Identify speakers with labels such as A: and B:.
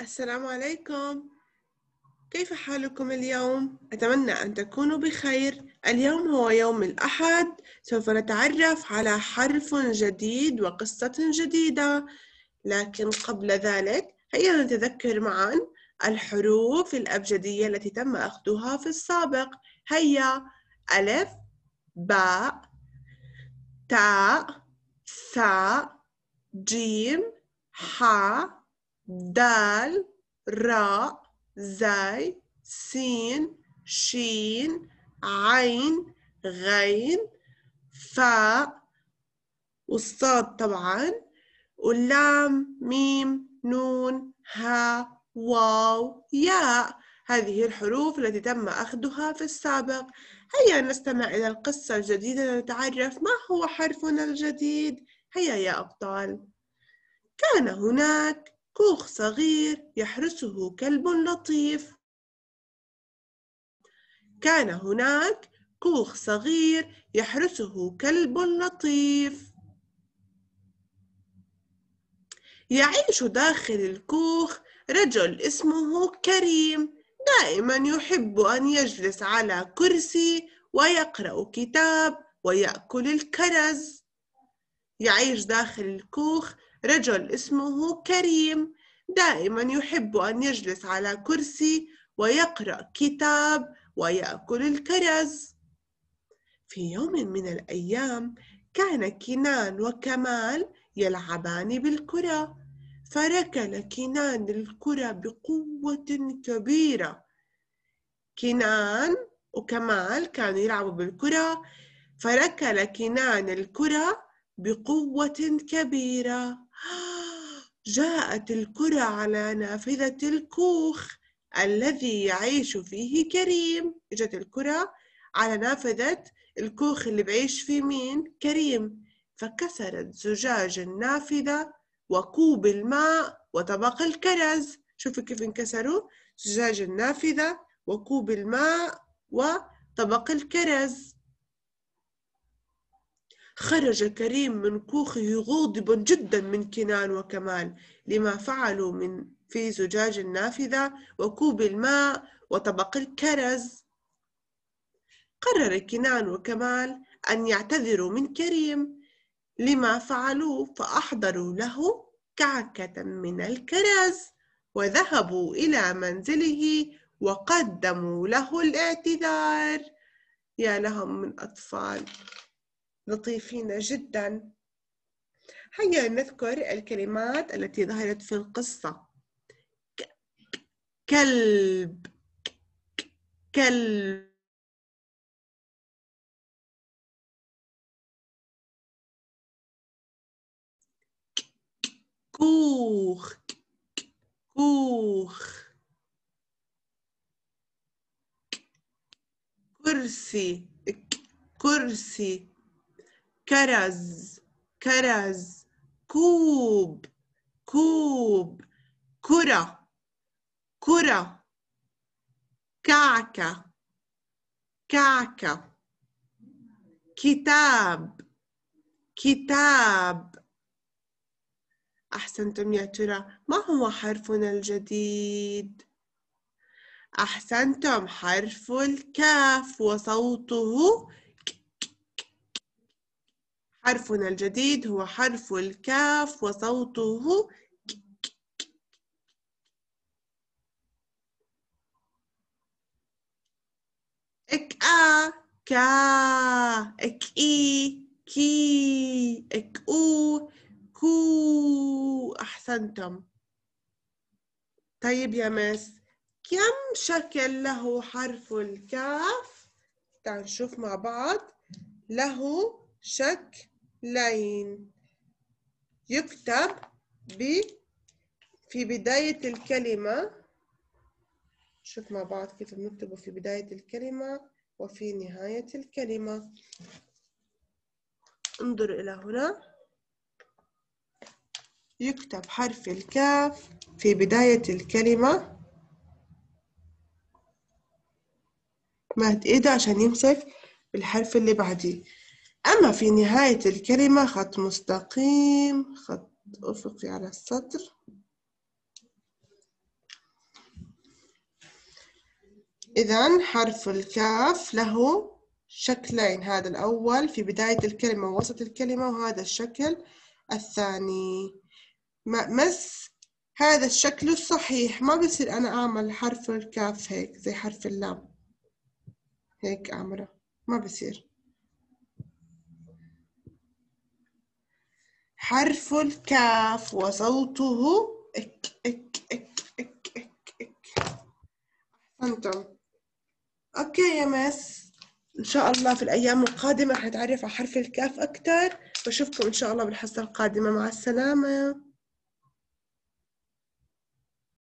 A: السلام عليكم كيف حالكم اليوم؟ أتمنى أن تكونوا بخير اليوم هو يوم الأحد سوف نتعرف على حرف جديد وقصة جديدة لكن قبل ذلك هيا نتذكر معا الحروف الأبجدية التي تم أخذها في السابق هيا ألف باء تاء ثاء جيم حاء دال راء زاي سين شين عين غين فاء والصاد طبعا واللام ميم نون ها واو ياء هذه الحروف التي تم أخذها في السابق هيا نستمع إلى القصة الجديدة لنتعرف ما هو حرفنا الجديد هيا يا أبطال كان هناك كوخ صغير يحرسه كلب لطيف كان هناك كوخ صغير يحرسه كلب لطيف يعيش داخل الكوخ رجل اسمه كريم دائما يحب أن يجلس على كرسي ويقرأ كتاب ويأكل الكرز يعيش داخل الكوخ رجل اسمه كريم دائما يحب أن يجلس على كرسي ويقرأ كتاب ويأكل الكرز في يوم من الأيام كان كنان وكمال يلعبان بالكرة فركل كنان الكرة بقوة كبيرة كنان وكمال كانوا يلعبوا بالكرة فركل كنان الكرة بقوة كبيرة جاءت الكرة على نافذة الكوخ الذي يعيش فيه كريم اجت الكرة على نافذة الكوخ اللي بعيش فيه مين؟ كريم فكسرت زجاج النافذة وكوب الماء وطبق الكرز شوفوا كيف انكسروا زجاج النافذة وكوب الماء وطبق الكرز خرج كريم من كوخه غاضبا جدا من كنان وكمال لما فعلوا من في زجاج النافذة وكوب الماء وطبق الكرز قرر كنان وكمال أن يعتذروا من كريم لما فعلوه فأحضروا له كعكة من الكرز وذهبوا إلى منزله وقدموا له الاعتذار يا لهم من أطفال لطيفين جدا هيا نذكر الكلمات التي ظهرت في القصة كلب كلب كوخ كوخ كرسي كرسي كرز كرز كوب كوب كرة كرة كعكة كعكة كتاب كتاب أحسنتم يا ترى ما هو حرفنا الجديد؟ أحسنتم حرف الكاف وصوته حرفنا الجديد هو حرف الكاف وصوته ك ك ك اك آ كا اك إي كي اك أو كو أحسنتم طيب يا مس كم شكل له حرف الكاف؟ تعال نشوف مع بعض له شكل لاين يكتب ب في بداية الكلمة شوف مع بعض كيف بنكتبه في بداية الكلمة وفي نهاية الكلمة انظر إلى هنا يكتب حرف الكاف في بداية الكلمة مهد إيده عشان يمسك بالحرف اللي بعديه أما في نهاية الكلمة خط مستقيم خط أفقي على السطر إذا حرف الكاف له شكلين هذا الأول في بداية الكلمة ووسط الكلمة وهذا الشكل الثاني مس هذا الشكل الصحيح ما بصير أنا أعمل حرف الكاف هيك زي حرف اللام هيك أعمله ما بصير حرف الكاف وصوته اك اك اك اك اك اك احسنتم اوكي يا مس ان شاء الله في الايام القادمه رح نتعرف على حرف الكاف اكثر بشوفكم ان شاء الله بالحصه القادمه مع السلامه